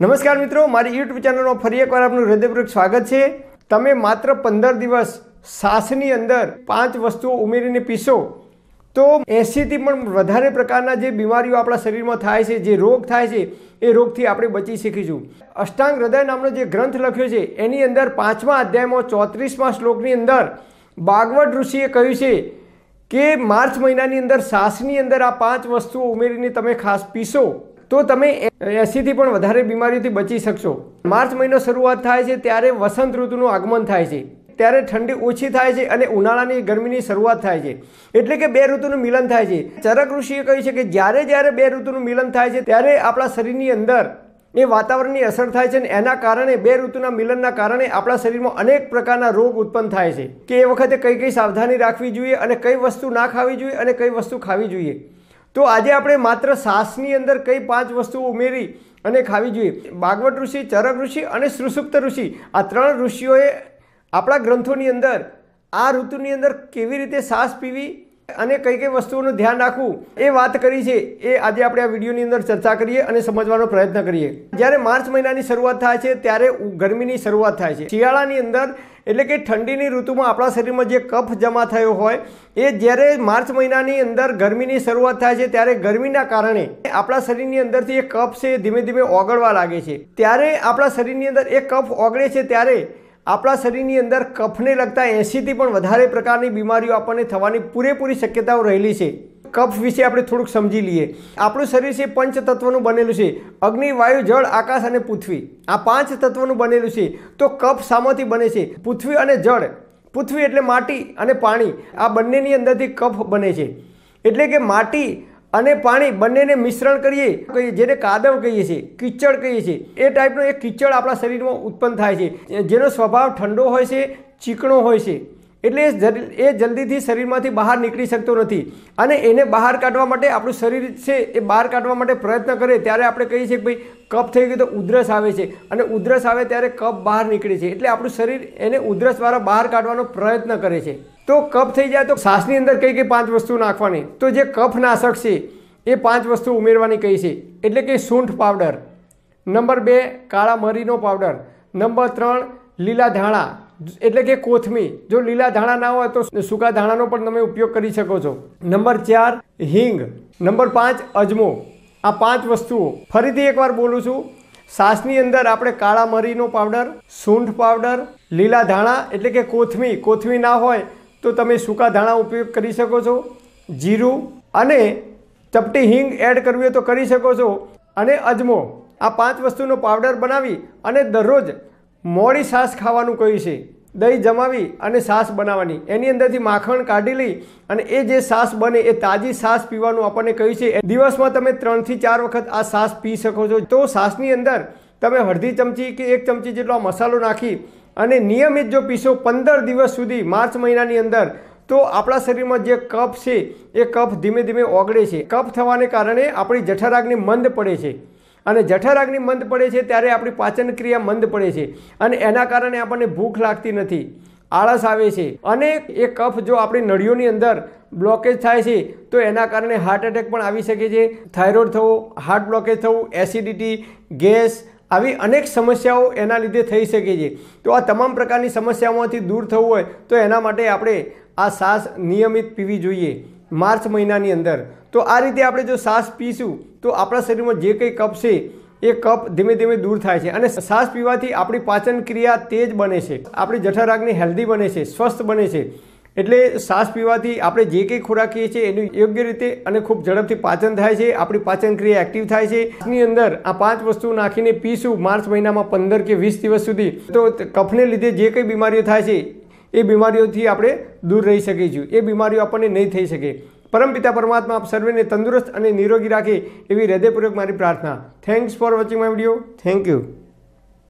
નમસ્કાર મિત્રો મારી યુટ્યુબ ચેનલમાં ફરી એકવાર આપનું હૃદયપૂર્વક સ્વાગત છે તમે માત્ર પંદર દિવસ સાસની અંદર પાંચ વસ્તુઓ ઉમેરીને પીશો તો એંસીથી પણ વધારે પ્રકારના જે બીમારીઓ આપણા શરીરમાં થાય છે જે રોગ થાય છે એ રોગથી આપણે બચી શીખીશું અષ્ટાંગ હૃદય નામનો જે ગ્રંથ લખ્યો છે એની અંદર પાંચમા અધ્યાયમાં ચોત્રીસમાં શ્લોકની અંદર બાગવટ ઋષિએ કહ્યું છે કે માર્ચ મહિનાની અંદર સાસની અંદર આ પાંચ વસ્તુઓ ઉમેરીને તમે ખાસ પીશો તો તમે એસીથી પણ વધારે બીમારીઓથી બચી શકશો માર્ચ મહિનો શરૂઆત થાય છે ત્યારે વસંત ઋતુનું આગમન થાય છે ત્યારે ઠંડી ઓછી થાય છે અને ઉનાળાની ગરમીની શરૂઆત થાય છે એટલે કે બે ઋતુનું મિલન થાય છે ચરક ઋષિએ કહ્યું છે કે જ્યારે જ્યારે બે ઋતુનું મિલન થાય છે ત્યારે આપણા શરીરની અંદર એ વાતાવરણની અસર થાય છે અને એના કારણે બે ઋતુના મિલનના કારણે આપણા શરીરમાં અનેક પ્રકારના રોગ ઉત્પન્ન થાય છે કે એ વખતે કઈ કઈ સાવધાની રાખવી જોઈએ અને કઈ વસ્તુ ના ખાવી જોઈએ અને કઈ વસ્તુ ખાવી જોઈએ તો આજે આપણે માત્ર શ્વાસની અંદર કઈ પાંચ વસ્તુઓ ઉમેરી અને ખાવી જોઈએ ભાગવત ઋષિ ચરક ઋષિ અને સુસુપ્ત ઋષિ આ ત્રણ ઋષિઓએ આપણા ગ્રંથોની અંદર આ ઋતુની અંદર કેવી રીતે શ્વાસ પીવી અને કઈ કઈ વસ્તુઓનું ધ્યાન રાખવું એ વાત કરી છે એ આજે આપણે આ વિડીયોની અંદર ચર્ચા કરીએ અને સમજવાનો પ્રયત્ન કરીએ જ્યારે માર્ચ મહિનાની શરૂઆત થાય છે ત્યારે ગરમીની શરૂઆત થાય છે શિયાળાની અંદર એટલે કે ઠંડીની ઋતુમાં આપણા શરીરમાં જે કફ જમા થયો હોય એ જ્યારે માર્ચ મહિનાની અંદર ગરમીની શરૂઆત થાય છે ત્યારે ગરમીના કારણે આપણા શરીરની અંદરથી એ કફ છે ધીમે ધીમે ઓગળવા લાગે છે ત્યારે આપણા શરીરની અંદર એ કફ ઓગળે છે ત્યારે આપણા શરીરની અંદર કફને લગતા એંસીથી પણ વધારે પ્રકારની બીમારીઓ આપણને થવાની પૂરેપૂરી શક્યતાઓ રહેલી છે કફ વિશે આપણે થોડુંક સમજી લઈએ આપણું શરીર છે પંચ તત્વનું બનેલું છે અગ્નિ વાયુ જળ આકાશ અને પૃથ્વી આ પાંચ તત્વનું બનેલું છે તો કફ શામાંથી બને છે પૃથ્વી અને જળ પૃથ્વી એટલે માટી અને પાણી આ બંનેની અંદરથી કફ બને છે એટલે કે માટી અને પાણી બંનેને મિશ્રણ કરીએ કહીએ જેને કાદવ કહીએ છીએ કિચડ કહીએ છીએ એ ટાઈપનો એક કિચડ આપણા શરીરમાં ઉત્પન્ન થાય છે જેનો સ્વભાવ ઠંડો હોય છે ચીકણો હોય છે એટલે એ જલ્દીથી શરીરમાંથી બહાર નીકળી શકતો નથી અને એને બહાર કાઢવા માટે આપણું શરીર છે એ બહાર કાઢવા માટે પ્રયત્ન કરે ત્યારે આપણે કહીએ છીએ કે ભાઈ કફ થઈ ગયું તો ઉધરસ આવે છે અને ઉધરસ આવે ત્યારે કફ બહાર નીકળે છે એટલે આપણું શરીર એને ઉધરસ દ્વારા બહાર કાઢવાનો પ્રયત્ન કરે છે તો કફ થઈ જાય તો શ્વાસની અંદર કઈ કઈ પાંચ વસ્તુ નાખવાની તો જે કફ નાશક છે એ પાંચ વસ્તુ ઉમેરવાની કહી છે એટલે કે સૂંઠ પાવડર નંબર બે કાળા મરીનો પાવડર નંબર ત્રણ લીલા ધાણા એટલે કે કોથમી જો લીલા ધાણા ના હોય તો સૂકા ધાણાનો પણ તમે ઉપયોગ કરી શકો છો નંબર ચાર હિંગ નંબર પાંચ અજમો આ પાંચ વસ્તુઓ ફરીથી એકવાર બોલું છું સાસની અંદર આપણે કાળા મરીનો પાવડર સૂંઠ પાવડર લીલા ધાણા એટલે કે કોથમી કોથમી ના હોય તો તમે સૂકા ધાણા ઉપયોગ કરી શકો છો જીરું અને ચપટી હિંગ એડ કરવી હોય તો કરી શકો છો અને અજમો આ પાંચ વસ્તુનો પાવડર બનાવી અને દરરોજ મોડી સાસ ખાવાનું કહ્યું છે દહીં જમાવી અને સાસ બનાવવાની એની અંદરથી માખણ કાઢી લઈ અને એ જે સાસ બને એ તાજી સાસ પીવાનું આપણને કહ્યું છે દિવસમાં તમે ત્રણથી ચાર વખત આ સાસ પી શકો છો તો સાસની અંદર તમે અડધી ચમચી કે એક ચમચી જેટલો મસાલો નાખી અને નિયમિત જો પીશો પંદર દિવસ સુધી માર્ચ મહિનાની અંદર તો આપણા શરીરમાં જે કફ છે એ કફ ધીમે ધીમે ઓગળે છે કફ થવાને કારણે આપણી જઠરાગની મંદ પડે છે અને જઠરાગ્નિ મંદ પડે છે ત્યારે આપણી પાચન ક્રિયા મંદ પડે છે અને એના કારણે આપણને ભૂખ લાગતી નથી આળસ આવે છે અને એ કફ જો આપણી નળીઓની અંદર બ્લોકેજ થાય છે તો એના કારણે હાર્ટ એટેક પણ આવી શકે છે થાઇરોઇડ થવું હાર્ટ બ્લોકેજ થવું એસિડિટી ગેસ આવી અનેક સમસ્યાઓ એના લીધે થઈ શકે છે તો આ તમામ પ્રકારની સમસ્યાઓમાંથી દૂર થવું હોય તો એના માટે આપણે આ સાસ નિયમિત પીવી જોઈએ માર્ચ મહિનાની અંદર તો આ રીતે આપણે જો શ્વાસ પીશું તો આપણા શરીરમાં જે કંઈ કફ છે એ કપ ધીમે ધીમે દૂર થાય છે અને શ્વાસ પીવાથી આપણી પાચન ક્રિયા તેજ બને છે આપણી જઠરાગની હેલ્ધી બને છે સ્વસ્થ બને છે એટલે શ્વાસ પીવાથી આપણે જે કંઈ ખોરાક ખાઈએ છીએ એનું યોગ્ય રીતે અને ખૂબ ઝડપથી પાચન થાય છે આપણી પાચન ક્રિયા એક્ટિવ થાય છે એની અંદર આ પાંચ વસ્તુ નાખીને પીશું માર્ચ મહિનામાં પંદર કે વીસ દિવસ સુધી તો કફને લીધે જે કંઈ બીમારીઓ થાય છે એ બીમારીઓથી આપણે દૂર રહી શકીએ છીએ એ બીમારીઓ આપણને નહીં થઈ શકે પરમપિતા પરમાત્મા આપ સર્વેને તંદુરસ્ત અને નિરોગી રાખે એવી હૃદયપૂર્વક મારી પ્રાર્થના thanks for watching my video thank you